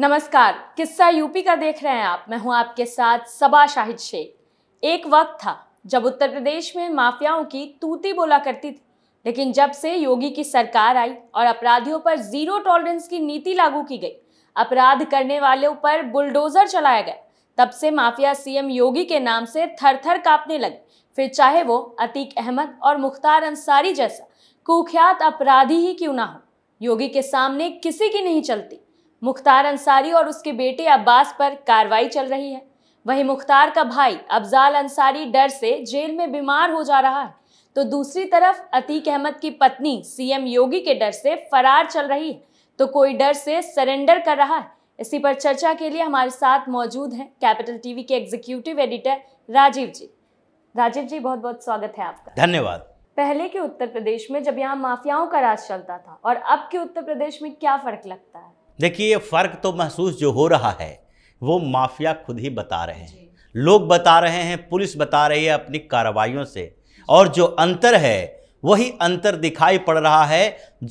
नमस्कार किस्सा यूपी का देख रहे हैं आप मैं हूं आपके साथ सबा शाहिद शेख एक वक्त था जब उत्तर प्रदेश में माफियाओं की तूती बोला करती थी लेकिन जब से योगी की सरकार आई और अपराधियों पर जीरो टॉलरेंस की नीति लागू की गई अपराध करने वालों पर बुलडोजर चलाया गया तब से माफिया सीएम योगी के नाम से थर थर कांपने लगे फिर चाहे वो अतीक अहमद और मुख्तार अंसारी जैसा कुख्यात अपराधी ही क्यों ना हो योगी के सामने किसी की नहीं चलती मुख्तार अंसारी और उसके बेटे अब्बास पर कार्रवाई चल रही है वहीं मुख्तार का भाई अफजाल अंसारी डर से जेल में बीमार हो जा रहा है तो दूसरी तरफ अतीक अहमद की पत्नी सीएम योगी के डर से फरार चल रही है तो कोई डर से सरेंडर कर रहा है इसी पर चर्चा के लिए हमारे साथ मौजूद हैं कैपिटल टीवी के एग्जीक्यूटिव एडिटर राजीव जी राजीव जी बहुत बहुत स्वागत है आपका धन्यवाद पहले के उत्तर प्रदेश में जब यहाँ माफियाओं का राज चलता था और अब के उत्तर प्रदेश में क्या फर्क लगता है देखिए फ़र्क तो महसूस जो हो रहा है वो माफिया खुद ही बता रहे हैं लोग बता रहे हैं पुलिस बता रही है अपनी कार्रवाइयों से और जो अंतर है वही अंतर दिखाई पड़ रहा है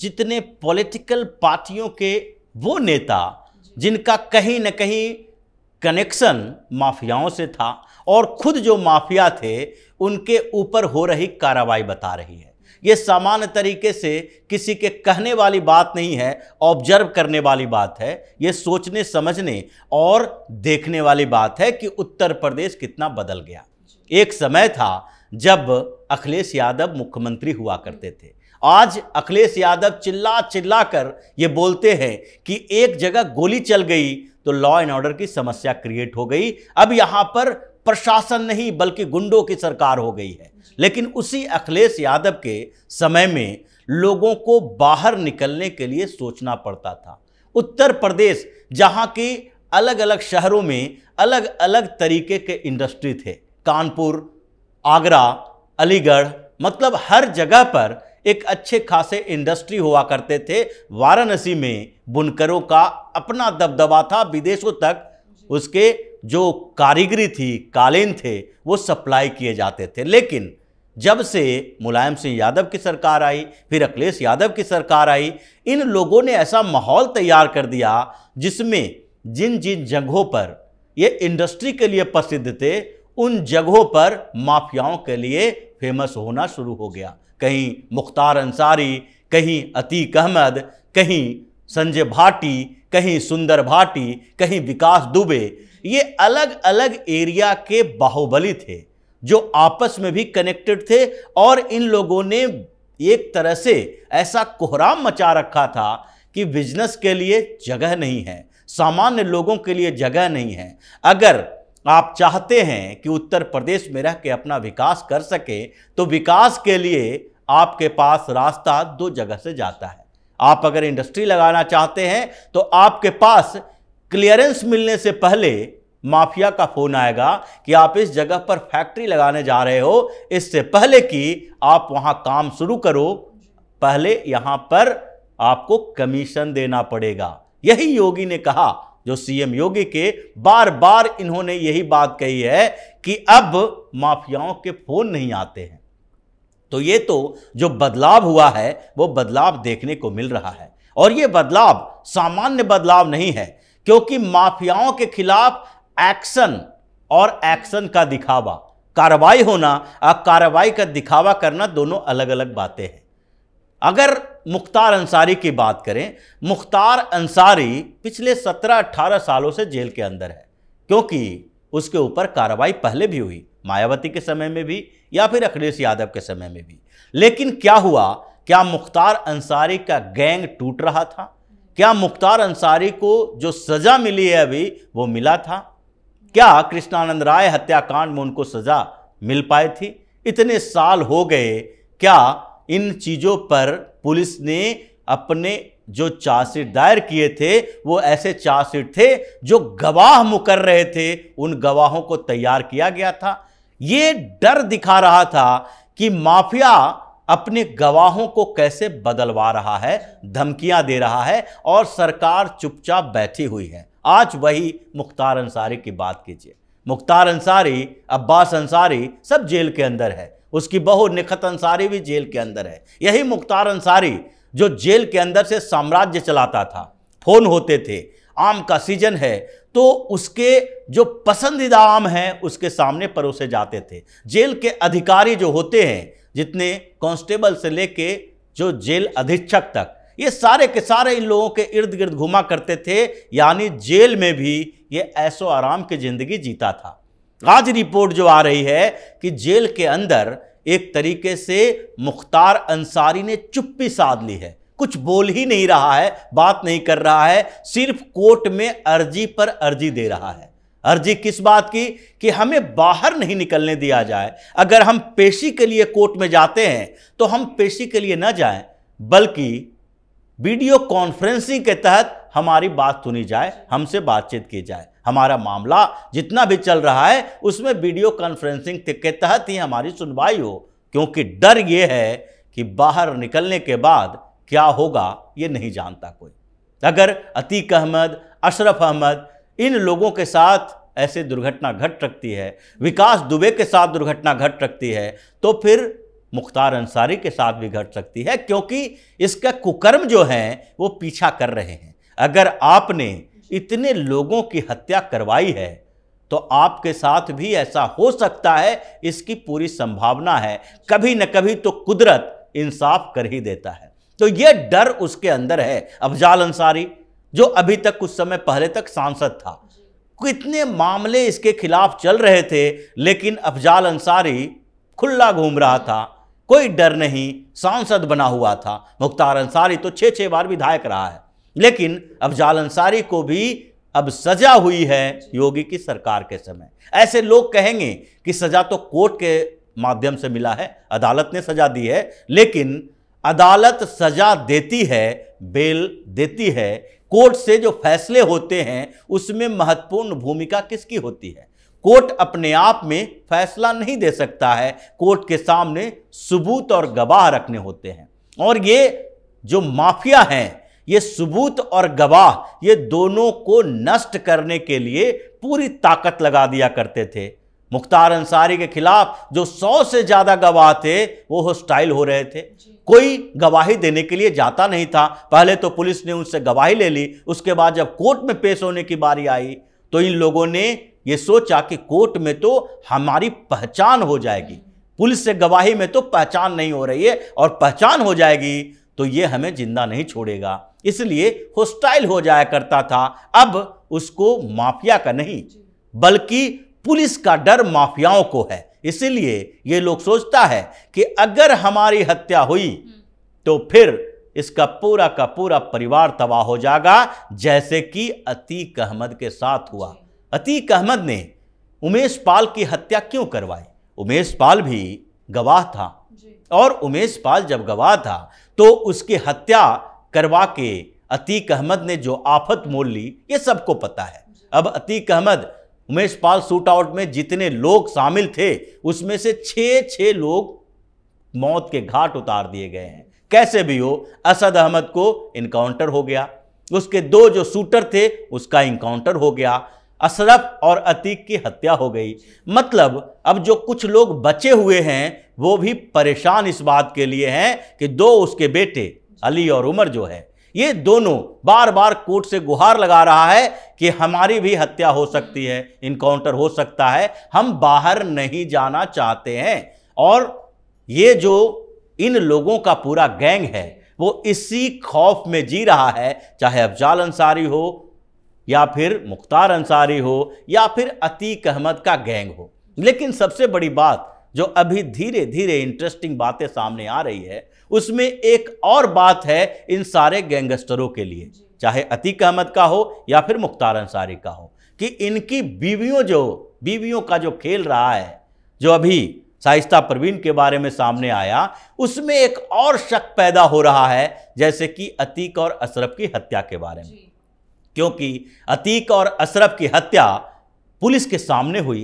जितने पॉलिटिकल पार्टियों के वो नेता जिनका कहीं ना कहीं कनेक्शन माफियाओं से था और खुद जो माफिया थे उनके ऊपर हो रही कार्रवाई बता रही है ये सामान्य तरीके से किसी के कहने वाली बात नहीं है ऑब्जर्व करने वाली बात है ये सोचने समझने और देखने वाली बात है कि उत्तर प्रदेश कितना बदल गया एक समय था जब अखिलेश यादव मुख्यमंत्री हुआ करते थे आज अखिलेश यादव चिल्ला चिल्ला कर ये बोलते हैं कि एक जगह गोली चल गई तो लॉ एंड ऑर्डर की समस्या क्रिएट हो गई अब यहाँ पर प्रशासन नहीं बल्कि गुंडों की सरकार हो गई है लेकिन उसी अखिलेश यादव के समय में लोगों को बाहर निकलने के लिए सोचना पड़ता था उत्तर प्रदेश जहाँ की अलग अलग शहरों में अलग अलग तरीके के इंडस्ट्री थे कानपुर आगरा अलीगढ़ मतलब हर जगह पर एक अच्छे खासे इंडस्ट्री हुआ करते थे वाराणसी में बुनकरों का अपना दबदबा था विदेशों तक उसके जो कारीगरी थी कालीन थे वो सप्लाई किए जाते थे लेकिन जब से मुलायम सिंह यादव की सरकार आई फिर अखिलेश यादव की सरकार आई इन लोगों ने ऐसा माहौल तैयार कर दिया जिसमें जिन जिन जगहों पर ये इंडस्ट्री के लिए प्रसिद्ध थे उन जगहों पर माफियाओं के लिए फेमस होना शुरू हो गया कहीं मुख्तार अंसारी कहीं अतीक अहमद कहीं संजय भाटी कहीं सुंदर भाटी कहीं विकास दुबे ये अलग अलग एरिया के बाहुबली थे जो आपस में भी कनेक्टेड थे और इन लोगों ने एक तरह से ऐसा कोहराम मचा रखा था कि बिजनेस के लिए जगह नहीं है सामान्य लोगों के लिए जगह नहीं है अगर आप चाहते हैं कि उत्तर प्रदेश में रह के अपना विकास कर सके तो विकास के लिए आपके पास रास्ता दो जगह से जाता है आप अगर इंडस्ट्री लगाना चाहते हैं तो आपके पास क्लियरेंस मिलने से पहले माफिया का फोन आएगा कि आप इस जगह पर फैक्ट्री लगाने जा रहे हो इससे पहले कि आप वहां काम शुरू करो पहले यहां पर आपको कमीशन देना पड़ेगा यही योगी ने कहा जो सीएम योगी के बार बार इन्होंने यही बात कही है कि अब माफियाओं के फोन नहीं आते हैं तो ये तो जो बदलाव हुआ है वो बदलाव देखने को मिल रहा है और ये बदलाव सामान्य बदलाव नहीं है क्योंकि माफियाओं के खिलाफ एक्शन और एक्शन का दिखावा कार्रवाई होना और कार्रवाई का दिखावा करना दोनों अलग अलग बातें हैं अगर मुख्तार अंसारी की बात करें मुख्तार अंसारी पिछले 17-18 सालों से जेल के अंदर है क्योंकि उसके ऊपर कार्रवाई पहले भी हुई मायावती के समय में भी या फिर अखिलेश यादव के समय में भी लेकिन क्या हुआ क्या मुख्तार अंसारी का गैंग टूट रहा था क्या मुख्तार अंसारी को जो सज़ा मिली है अभी वो मिला था क्या कृष्णानंद राय हत्याकांड में उनको सजा मिल पाई थी इतने साल हो गए क्या इन चीज़ों पर पुलिस ने अपने जो चार्जशीट दायर किए थे वो ऐसे चार्जशीट थे जो गवाह मुकर रहे थे उन गवाहों को तैयार किया गया था ये डर दिखा रहा था कि माफिया अपने गवाहों को कैसे बदलवा रहा है धमकियां दे रहा है और सरकार चुपचाप बैठी हुई है आज वही मुख्तार अंसारी की बात कीजिए मुख्तार अंसारी अब्बास अंसारी सब जेल के अंदर है उसकी बहू निखत अंसारी भी जेल के अंदर है यही मुख्तार अंसारी जो जेल के अंदर से साम्राज्य चलाता था फोन होते थे आम का सीजन है तो उसके जो पसंदीदा आम हैं उसके सामने परोसे जाते थे जेल के अधिकारी जो होते हैं जितने कांस्टेबल से लेके जो जेल अधीक्षक तक ये सारे के सारे इन लोगों के इर्द गिर्द घुमा करते थे यानी जेल में भी ये ऐसो आराम की ज़िंदगी जीता था आज रिपोर्ट जो आ रही है कि जेल के अंदर एक तरीके से मुख्तार अंसारी ने चुप्पी साध ली है कुछ बोल ही नहीं रहा है बात नहीं कर रहा है सिर्फ कोर्ट में अर्जी पर अर्जी दे रहा है अर्जी किस बात की कि हमें बाहर नहीं निकलने दिया जाए अगर हम पेशी के लिए कोर्ट में जाते हैं तो हम पेशी के लिए ना जाएं बल्कि वीडियो कॉन्फ्रेंसिंग के तहत हमारी बात सुनी जाए हमसे बातचीत की जाए हमारा मामला जितना भी चल रहा है उसमें वीडियो कॉन्फ्रेंसिंग के तहत ही हमारी सुनवाई हो क्योंकि डर ये है कि बाहर निकलने के बाद क्या होगा ये नहीं जानता कोई अगर अतीक अहमद अशरफ अहमद इन लोगों के साथ ऐसे दुर्घटना घट रखती है विकास दुबे के साथ दुर्घटना घट रखती है तो फिर मुख्तार अंसारी के साथ भी घट सकती है क्योंकि इसका कुकर्म जो है वो पीछा कर रहे हैं अगर आपने इतने लोगों की हत्या करवाई है तो आपके साथ भी ऐसा हो सकता है इसकी पूरी संभावना है कभी न कभी तो कुदरत इंसाफ कर ही देता है तो यह डर उसके अंदर है अफजाल अंसारी जो अभी तक कुछ समय पहले तक सांसद था कितने मामले इसके खिलाफ चल रहे थे लेकिन अफजाल अंसारी खुला घूम रहा था कोई डर नहीं सांसद बना हुआ था मुख्तार अंसारी तो छः छः बार विधायक रहा है लेकिन अफजाल अंसारी को भी अब सजा हुई है योगी की सरकार के समय ऐसे लोग कहेंगे कि सजा तो कोर्ट के माध्यम से मिला है अदालत ने सजा दी है लेकिन अदालत सजा देती है बेल देती है कोर्ट से जो फैसले होते हैं उसमें महत्वपूर्ण भूमिका किसकी होती है कोर्ट अपने आप में फैसला नहीं दे सकता है कोर्ट के सामने सबूत और गवाह रखने होते हैं और ये जो माफिया हैं ये सबूत और गवाह ये दोनों को नष्ट करने के लिए पूरी ताकत लगा दिया करते थे मुख्तार अंसारी के खिलाफ जो सौ से ज़्यादा गवाह थे वो होस्टाइल हो रहे थे कोई गवाही देने के लिए जाता नहीं था पहले तो पुलिस ने उनसे गवाही ले ली उसके बाद जब कोर्ट में पेश होने की बारी आई तो इन लोगों ने ये सोचा कि कोर्ट में तो हमारी पहचान हो जाएगी पुलिस से गवाही में तो पहचान नहीं हो रही है और पहचान हो जाएगी तो ये हमें जिंदा नहीं छोड़ेगा इसलिए होस्टाइल हो जाया करता था अब उसको माफिया का नहीं बल्कि पुलिस का डर माफियाओं को है इसीलिए ये लोग सोचता है कि अगर हमारी हत्या हुई तो फिर इसका पूरा का पूरा परिवार तबाह हो जाएगा जैसे कि अतीक अहमद के साथ हुआ अतीक अहमद ने उमेश पाल की हत्या क्यों करवाई उमेश पाल भी गवाह था और उमेश पाल जब गवाह था तो उसकी हत्या करवा के अतीक अहमद ने जो आफत मोल ली ये सबको पता है अब अतीक अहमद उमेश पाल सूट आउट में जितने लोग शामिल थे उसमें से छः छः लोग मौत के घाट उतार दिए गए हैं कैसे भी हो असद अहमद को इनकाउंटर हो गया उसके दो जो शूटर थे उसका इंकाउंटर हो गया अशरफ और अतीक की हत्या हो गई मतलब अब जो कुछ लोग बचे हुए हैं वो भी परेशान इस बात के लिए हैं कि दो उसके बेटे अली और उमर जो है ये दोनों बार बार कोर्ट से गुहार लगा रहा है कि हमारी भी हत्या हो सकती है इनकाउंटर हो सकता है हम बाहर नहीं जाना चाहते हैं और ये जो इन लोगों का पूरा गैंग है वो इसी खौफ में जी रहा है चाहे अफजाल अंसारी हो या फिर मुख्तार अंसारी हो या फिर अतीक अहमद का गैंग हो लेकिन सबसे बड़ी बात जो अभी धीरे धीरे इंटरेस्टिंग बातें सामने आ रही है उसमें एक और बात है इन सारे गैंगस्टरों के लिए चाहे अतीक अहमद का हो या फिर मुख्तार अंसारी का हो कि इनकी बीवियों जो बीवियों का जो खेल रहा है जो अभी साइस्ता परवीन के बारे में सामने आया उसमें एक और शक पैदा हो रहा है जैसे कि अतीक और अशरफ की हत्या के बारे में क्योंकि अतीक और अशरफ की हत्या पुलिस के सामने हुई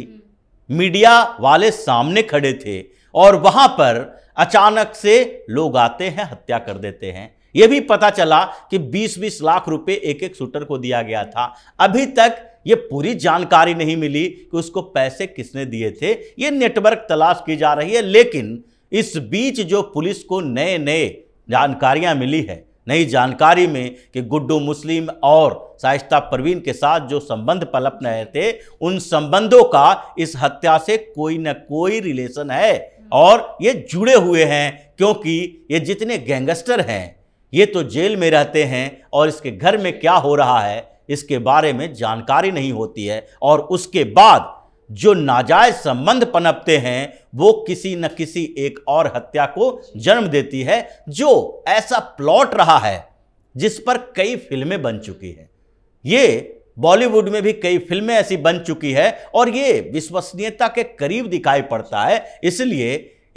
मीडिया वाले सामने खड़े थे और वहां पर अचानक से लोग आते हैं हत्या कर देते हैं यह भी पता चला कि 20-20 लाख रुपए एक एक शूटर को दिया गया था अभी तक ये पूरी जानकारी नहीं मिली कि उसको पैसे किसने दिए थे ये नेटवर्क तलाश की जा रही है लेकिन इस बीच जो पुलिस को नए नए जानकारियां मिली है नई जानकारी में कि गुड्डू मुस्लिम और शाइस्ता परवीन के साथ जो संबंध पलप रहे थे उन संबंधों का इस हत्या से कोई ना कोई रिलेशन है और ये जुड़े हुए हैं क्योंकि ये जितने गैंगस्टर हैं ये तो जेल में रहते हैं और इसके घर में क्या हो रहा है इसके बारे में जानकारी नहीं होती है और उसके बाद जो नाजायज संबंध पनपते हैं वो किसी न किसी एक और हत्या को जन्म देती है जो ऐसा प्लॉट रहा है जिस पर कई फिल्में बन चुकी हैं ये बॉलीवुड में भी कई फिल्में ऐसी बन चुकी है और ये विश्वसनीयता के करीब दिखाई पड़ता है इसलिए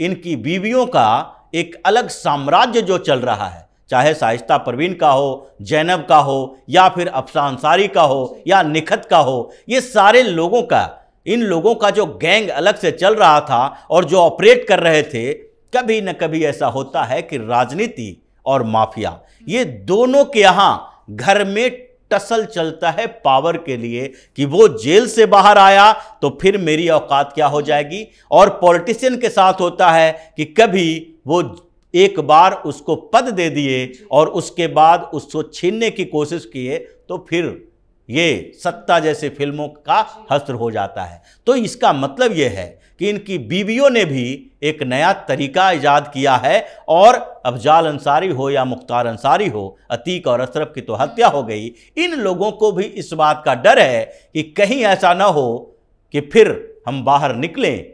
इनकी बीवियों का एक अलग साम्राज्य जो चल रहा है चाहे साहिस्ता परवीन का हो जैनब का हो या फिर अफसा अंसारी का हो या निखत का हो ये सारे लोगों का इन लोगों का जो गैंग अलग से चल रहा था और जो ऑपरेट कर रहे थे कभी न कभी ऐसा होता है कि राजनीति और माफिया ये दोनों के यहाँ घर में टसल चलता है पावर के लिए कि वो जेल से बाहर आया तो फिर मेरी औकात क्या हो जाएगी और पॉलिटिशियन के साथ होता है कि कभी वो एक बार उसको पद दे दिए और उसके बाद उसको छीनने की कोशिश किए तो फिर ये सत्ता जैसे फिल्मों का हस्त्र हो जाता है तो इसका मतलब ये है कि इनकी बीवियों ने भी एक नया तरीका ईजाद किया है और अफजाल अंसारी हो या मुख्तार अंसारी हो अतीक और अशरफ की तो हत्या हो गई इन लोगों को भी इस बात का डर है कि कहीं ऐसा ना हो कि फिर हम बाहर निकलें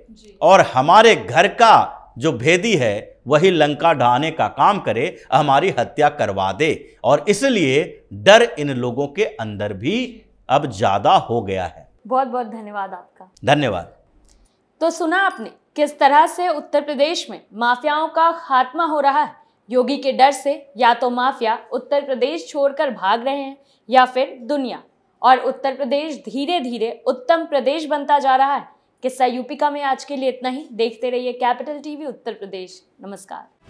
और हमारे घर का जो भेदी है वही लंका ढहाने का काम करे हमारी हत्या करवा दे और इसलिए डर इन लोगों के अंदर भी अब ज़्यादा हो गया है बहुत बहुत धन्यवाद आपका धन्यवाद तो सुना आपने किस तरह से उत्तर प्रदेश में माफियाओं का खात्मा हो रहा है योगी के डर से या तो माफिया उत्तर प्रदेश छोड़कर भाग रहे हैं या फिर दुनिया और उत्तर प्रदेश धीरे धीरे उत्तम प्रदेश बनता जा रहा है किस्सा यूपी का में आज के लिए इतना ही देखते रहिए कैपिटल टीवी उत्तर प्रदेश नमस्कार